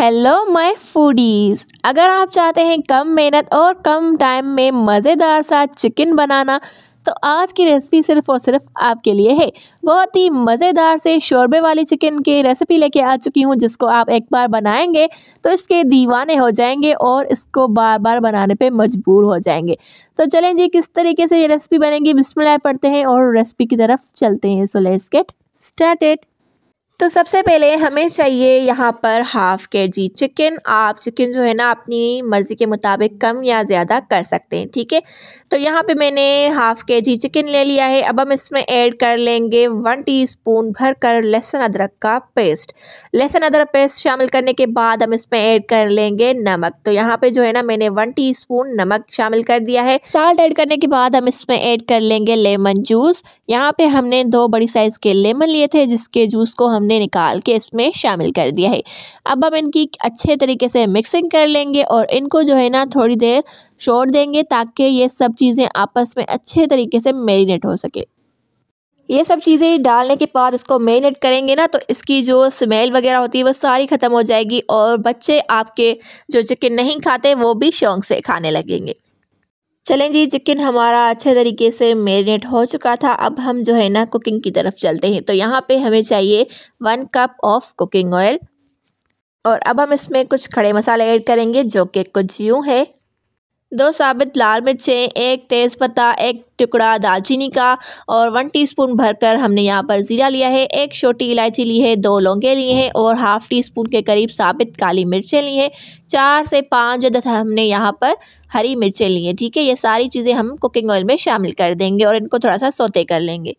hello my foodies अगर आप चाहते हैं कम मेहनत और कम टाइम में मज़ेदार सा चिकन बनाना तो आज की रेसिपी सिर्फ और सिर्फ आपके लिए है बहुत ही मज़ेदार से शोरबे वाली चिकन की रेसिपी लेके आ चुकी हूँ जिसको आप एक बार बनाएंगे तो इसके दीवाने हो जाएंगे और इसको बार बार बनाने पे मजबूर हो जाएंगे तो चलें जी किस तरीके से ये रेसिपी बनेंगी बिस्मिल्लाह पढ़ते हैं और रेसिपी की तरफ चलते हैं सो लेट्स गेट स्टार्टेड तो सबसे पहले हमें चाहिए यहाँ पर हाफ़ के जी चिकन आप चिकन जो है ना अपनी मर्ज़ी के मुताबिक कम या ज़्यादा कर सकते हैं ठीक है तो यहाँ पे मैंने हाफ़ के जी चिकन ले लिया है अब हम इसमें ऐड कर लेंगे वन टीस्पून भर कर लहसुन अदरक का पेस्ट लहसुन अदरक पेस्ट शामिल करने के बाद हम इसमें ऐड कर लेंगे नमक तो यहाँ पे जो है ना मैंने वन टी नमक शामिल कर दिया है साल्ट ऐड करने के बाद हम इसमें ऐड कर लेंगे लेमन जूस यहाँ पर हमने दो बड़ी साइज़ के लेमन लिए थे जिसके जूस को हमने हमने निकाल के इसमें शामिल कर दिया है अब हम इनकी अच्छे तरीके से मिक्सिंग कर लेंगे और इनको जो है ना थोड़ी देर छोड़ देंगे ताकि ये सब चीज़ें आपस में अच्छे तरीके से मेरीनेट हो सके ये सब चीज़ें डालने के बाद इसको मेरीनेट करेंगे ना तो इसकी जो स्मेल वगैरह होती है वो सारी ख़त्म हो जाएगी और बच्चे आपके जो चिकन नहीं खाते वो भी शौक से खाने लगेंगे चलें जी चिकन हमारा अच्छे तरीके से मेरीनेट हो चुका था अब हम जो है ना कुकिंग की तरफ चलते हैं तो यहाँ पे हमें चाहिए one cup of cooking oil और अब हम इसमें कुछ खड़े मसाले ऐड करेंगे जो कि कुछ यूँ है दो साबित लाल मिर्चें एक तेज़पत्ता एक टुकड़ा दालचीनी का और वन टीस्पून भरकर हमने यहाँ पर ज़ीरा लिया है एक छोटी इलायची ली है दो लौंगे लिए हैं और हाफ़ टी स्पून के करीब साबित काली मिर्चें ली हैं चार से पाँच दस हमने यहाँ पर हरी मिर्चें ली हैं ठीक है ये सारी चीज़ें हम कुकिंग ऑयल में शामिल कर देंगे और इनको थोड़ा सा सोते कर लेंगे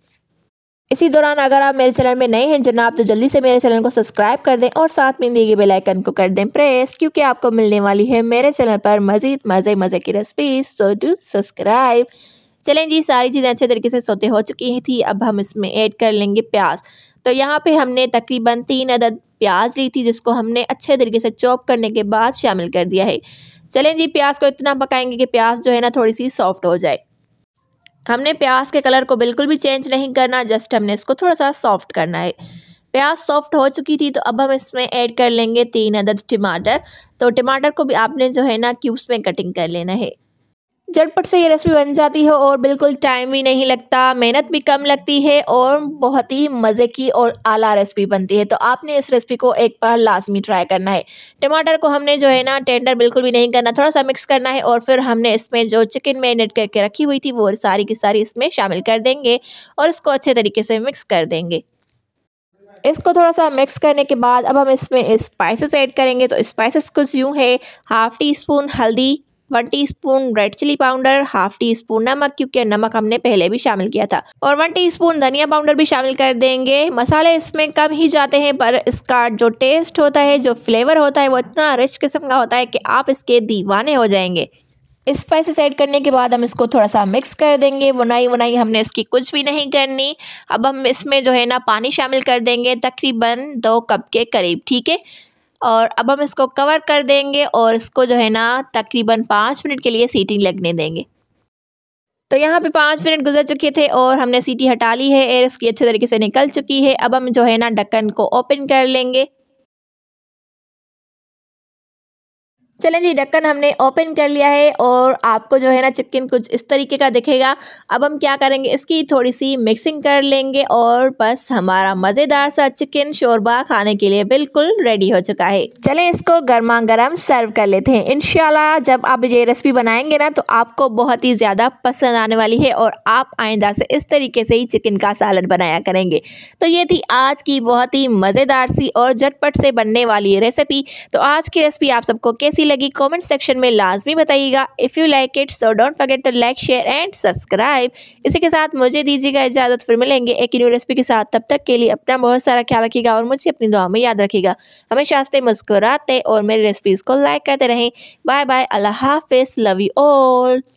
इसी दौरान अगर आप मेरे चैनल में नए हैं जनाब तो जल्दी से मेरे चैनल को सब्सक्राइब कर दें और साथ में दिए गए बेलाइकन को कर दें प्रेस क्योंकि आपको मिलने वाली है मेरे चैनल पर मज़ीद मज़े मज़े की रेसिपीज सो डू सब्सक्राइब चलें जी सारी चीज़ें अच्छे तरीके से सोते हो चुकी थी अब हम इसमें ऐड कर लेंगे प्याज तो यहाँ पे हमने तकरीबन तीन अदद प्याज ली थी जिसको हमने अच्छे तरीके से चॉप करने के बाद शामिल कर दिया है चलें जी प्याज को इतना पकाएंगे कि प्याज जो है ना थोड़ी सी सॉफ्ट हो जाए हमने प्याज के कलर को बिल्कुल भी चेंज नहीं करना जस्ट हमने इसको थोड़ा सा सॉफ्ट करना है प्याज सॉफ्ट हो चुकी थी तो अब हम इसमें ऐड कर लेंगे तीन अदद टमाटर तो टमाटर को भी आपने जो है ना क्यूब्स में कटिंग कर लेना है झटपट से ये रेसिपी बन जाती है और बिल्कुल टाइम भी नहीं लगता मेहनत भी कम लगती है और बहुत ही मज़े की और आला रेसिपी बनती है तो आपने इस रेसिपी को एक बार लाजमी ट्राई करना है टमाटर को हमने जो है ना टेंडर बिल्कुल भी नहीं करना थोड़ा सा मिक्स करना है और फिर हमने इसमें जो चिकन मैरिनेट करके रखी हुई थी वो सारी की सारी इसमें शामिल कर देंगे और इसको अच्छे तरीके से मिक्स कर देंगे इसको थोड़ा सा मिक्स करने के बाद अब हम इसमें स्पाइसेस ऐड करेंगे तो स्पाइसेस कुछ यूँ है हाफ़ टी स्पून हल्दी one teaspoon red chilli powder half teaspoon नमक क्योंकि नमक हमने पहले भी शामिल किया था और वन टीस्पून धनिया पाउडर भी शामिल कर देंगे मसाले इसमें कम ही जाते हैं पर इसका जो टेस्ट होता है जो फ्लेवर होता है वो इतना रिच किस्म का होता है कि आप इसके दीवाने हो जाएंगे स्पाइसेस ऐड करने के बाद हम इसको थोड़ा सा मिक्स कर देंगे बुनाई वुनाई हमने इसकी कुछ भी नहीं करनी अब हम इसमें जो है ना पानी शामिल कर देंगे तकरीबन दो कप के करीब ठीक है और अब हम इसको कवर कर देंगे और इसको जो है ना तकरीबन पाँच मिनट के लिए सीटिंग लगने देंगे तो यहाँ पे पाँच मिनट गुजर चुके थे और हमने सीटी हटा ली है एयर इसकी अच्छे तरीके से निकल चुकी है अब हम जो है ना ढक्कन को ओपन कर लेंगे चलें जी ढक्कन हमने ओपन कर लिया है और आपको जो है ना चिकन कुछ इस तरीके का दिखेगा अब हम क्या करेंगे इसकी थोड़ी सी मिक्सिंग कर लेंगे और बस हमारा मज़ेदार सा चिकन शोरबा खाने के लिए बिल्कुल रेडी हो चुका है चलें इसको गर्मा गर्म सर्व कर लेते हैं इन जब आप ये रेसिपी बनाएंगे ना तो आपको बहुत ही ज़्यादा पसंद आने वाली है और आप आइंदा से इस तरीके से ही चिकन का सालन बनाया करेंगे तो ये थी आज की बहुत ही मज़ेदार सी और झटपट से बनने वाली रेसिपी तो आज की रेसिपी आप सबको कैसी लगी कमेंट सेक्शन में लाजमी बताइएगा if you like it so don't forget to like share and subscribe इसी के साथ मुझे दीजिएगा इजाज़त फिर मिलेंगे एक न्यू रेसिपी के साथ तब तक के लिए अपना बहुत सारा ख्याल रखिएगा और मुझे अपनी दुआ में याद रखिएगा हमेशा आस्ते मुस्कुराते और मेरी रेसिपीज़ को लाइक करते रहें बाय बाय अल्लाह हाफिज़ लव यू ऑल